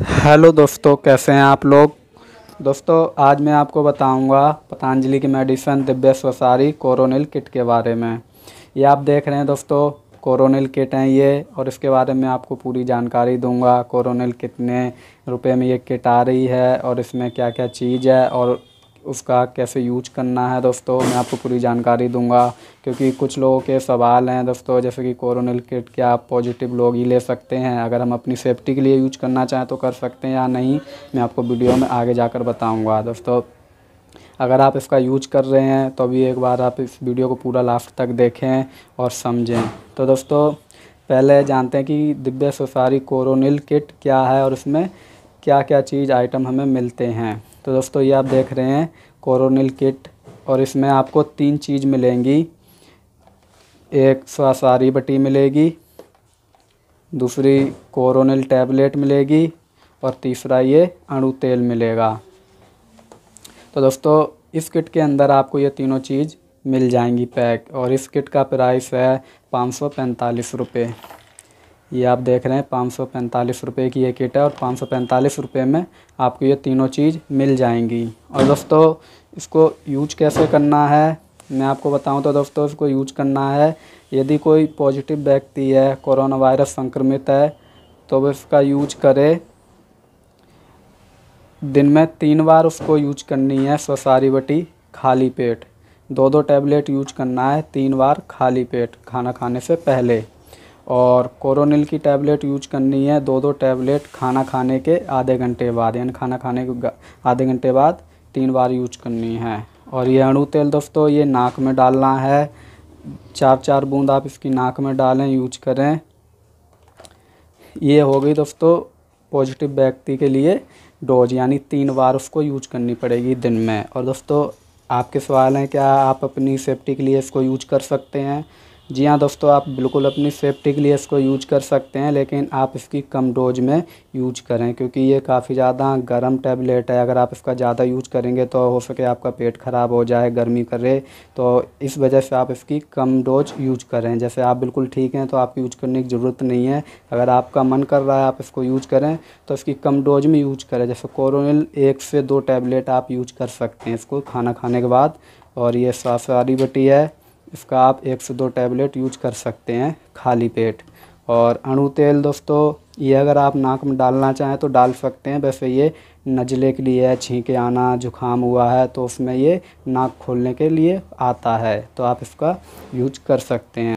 hello दोस्तों कैसे हैं आप लोग दोस्तों आज मैं आपको बताऊंगा पतंजलि की मेडिसन दिव्य स्वसारी कोरोनिल किट के बारे में ये आप देख रहे हैं दोस्तों कोरोनिल किट हैं ये और इसके बारे में आपको पूरी जानकारी दूंगा कोरोनिल कितने रुपए में ये किट आ रही है और इसमें क्या क्या चीज़ है और उसका कैसे यूज करना है दोस्तों मैं आपको पूरी जानकारी दूंगा क्योंकि कुछ लोगों के सवाल हैं दोस्तों जैसे कि कोरोनल किट क्या आप पॉजिटिव लोग ही ले सकते हैं अगर हम अपनी सेफ्टी के लिए यूज करना चाहें तो कर सकते हैं या नहीं मैं आपको वीडियो में आगे जाकर बताऊँगा दोस्तों अगर आप इसका यूज कर रहे हैं तो अभी एक बार आप इस वीडियो को पूरा लास्ट तक देखें और समझें तो दोस्तों पहले जानते हैं कि दिव्य सुसारी कोरोनिल किट क्या है और इसमें क्या क्या चीज़ आइटम हमें मिलते हैं तो दोस्तों ये आप देख रहे हैं कोरोनिल किट और इसमें आपको तीन चीज़ मिलेंगी एक स्वासारी बटी मिलेगी दूसरी कोरोनिल टैबलेट मिलेगी और तीसरा ये अणु तेल मिलेगा तो दोस्तों इस किट के अंदर आपको ये तीनों चीज़ मिल जाएंगी पैक और इस किट का प्राइस है पाँच सौ पैंतालीस रुपये ये आप देख रहे हैं पाँच सौ पैंतालीस रुपये की ये किट है और पाँच सौ पैंतालीस रुपये में आपको ये तीनों चीज़ मिल जाएंगी और दोस्तों इसको यूज कैसे करना है मैं आपको बताऊं तो दोस्तों इसको यूज करना है यदि कोई पॉजिटिव व्यक्ति है कोरोना वायरस संक्रमित है तो वह इसका यूज करे दिन में तीन बार उसको यूज करनी है ससारी बटी खाली पेट दो दो टैबलेट यूज करना है तीन बार खाली पेट खाना खाने से पहले और कोरोनिल की टैबलेट यूज करनी है दो दो टैबलेट खाना खाने के आधे घंटे बाद यानी खाना खाने के आधे घंटे बाद तीन बार यूज करनी है और ये अणु तेल दोस्तों ये नाक में डालना है चार चार बूंद आप इसकी नाक में डालें यूज करें ये हो गई दोस्तों पॉजिटिव व्यक्ति के लिए डोज यानी तीन बार उसको यूज करनी पड़ेगी दिन में और दोस्तों आपके सवाल हैं क्या आप अपनी सेफ्टी के लिए इसको यूज कर सकते हैं जी हाँ दोस्तों आप बिल्कुल अपनी सेफ्टी के लिए इसको यूज कर सकते हैं लेकिन आप इसकी कम डोज में यूज करें क्योंकि ये काफ़ी ज़्यादा गर्म टैबलेट है अगर आप इसका ज़्यादा यूज करेंगे तो हो सके आपका पेट ख़राब हो जाए गर्मी करे तो इस वजह से आप इसकी कम डोज यूज करें जैसे आप बिल्कुल ठीक हैं तो आप यूज करने की ज़रूरत नहीं है अगर आपका मन कर रहा है आप इसको यूज करें तो इसकी कम डोज में यूज करें जैसे कोरोनिल एक से दो टैबलेट आप यूज कर सकते हैं इसको खाना खाने के बाद और ये साफ सारी बटी है इसका आप एक से दो टैबलेट यूज कर सकते हैं खाली पेट और अणु तेल दोस्तों ये अगर आप नाक में डालना चाहें तो डाल सकते हैं वैसे ये नज़ले के लिए है छींके आना जुकाम हुआ है तो उसमें ये नाक खोलने के लिए आता है तो आप इसका यूज कर सकते हैं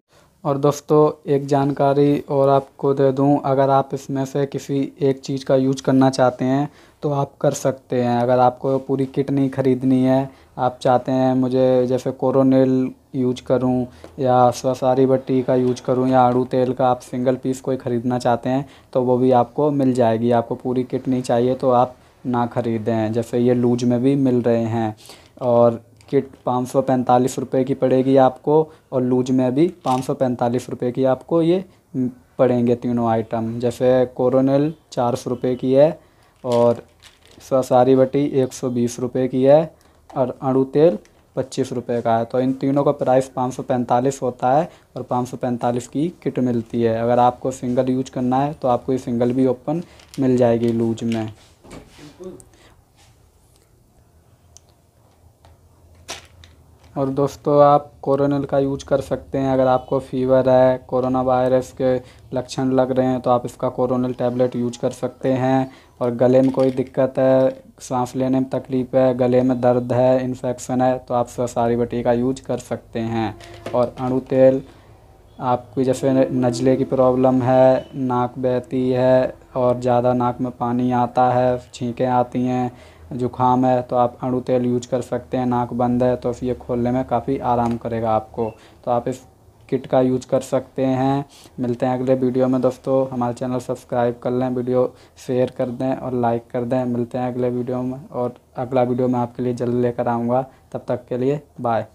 और दोस्तों एक जानकारी और आपको दे दूं अगर आप इसमें से किसी एक चीज़ का यूज करना चाहते हैं तो आप कर सकते हैं अगर आपको पूरी किट नहीं ख़रीदनी है आप चाहते हैं मुझे जैसे कोरोनेल यूज करूं या ससारी बट्टी का यूज करूं या आड़ू तेल का आप सिंगल पीस कोई ख़रीदना चाहते हैं तो वो भी आपको मिल जाएगी आपको पूरी किट नहीं चाहिए तो आप ना ख़रीदें जैसे ये लूज में भी मिल रहे हैं और किट पाँच सौ पैंतालीस रुपये की पड़ेगी आपको और लूज में भी पाँच सौ पैंतालीस रुपये की आपको ये पड़ेंगे तीनों आइटम जैसे कोरोनल चार सौ रुपये की है और ससारी बटी एक सौ बीस रुपये की है और अड़ू तेल पच्चीस रुपये का है तो इन तीनों का प्राइस पाँच सौ पैंतालीस होता है और पाँच सौ पैंतालीस की किट मिलती है अगर आपको सिंगल यूज करना है तो आपको ये सिंगल भी ओपन मिल जाएगी लूज में और दोस्तों आप कोरोनल का यूज कर सकते हैं अगर आपको फीवर है कोरोना वायरस के लक्षण लग रहे हैं तो आप इसका कोरोनल टैबलेट यूज कर सकते हैं और गले में कोई दिक्कत है सांस लेने में तकलीफ़ है गले में दर्द है इन्फेक्शन है तो आप सारी बटी का यूज कर सकते हैं और अणु तेल आपकी जैसे नज़ले की प्रॉब्लम है नाक बहती है और ज़्यादा नाक में पानी आता है छींकें आती हैं जुकाम है तो आप अणु तेल यूज कर सकते हैं नाक बंद है तो ये खोलने में काफ़ी आराम करेगा आपको तो आप इस किट का यूज कर सकते हैं मिलते हैं अगले वीडियो में दोस्तों हमारे चैनल सब्सक्राइब कर लें वीडियो शेयर कर दें और लाइक कर दें मिलते हैं अगले वीडियो में और अगला वीडियो मैं आपके लिए जल्द लेकर आऊँगा तब तक के लिए बाय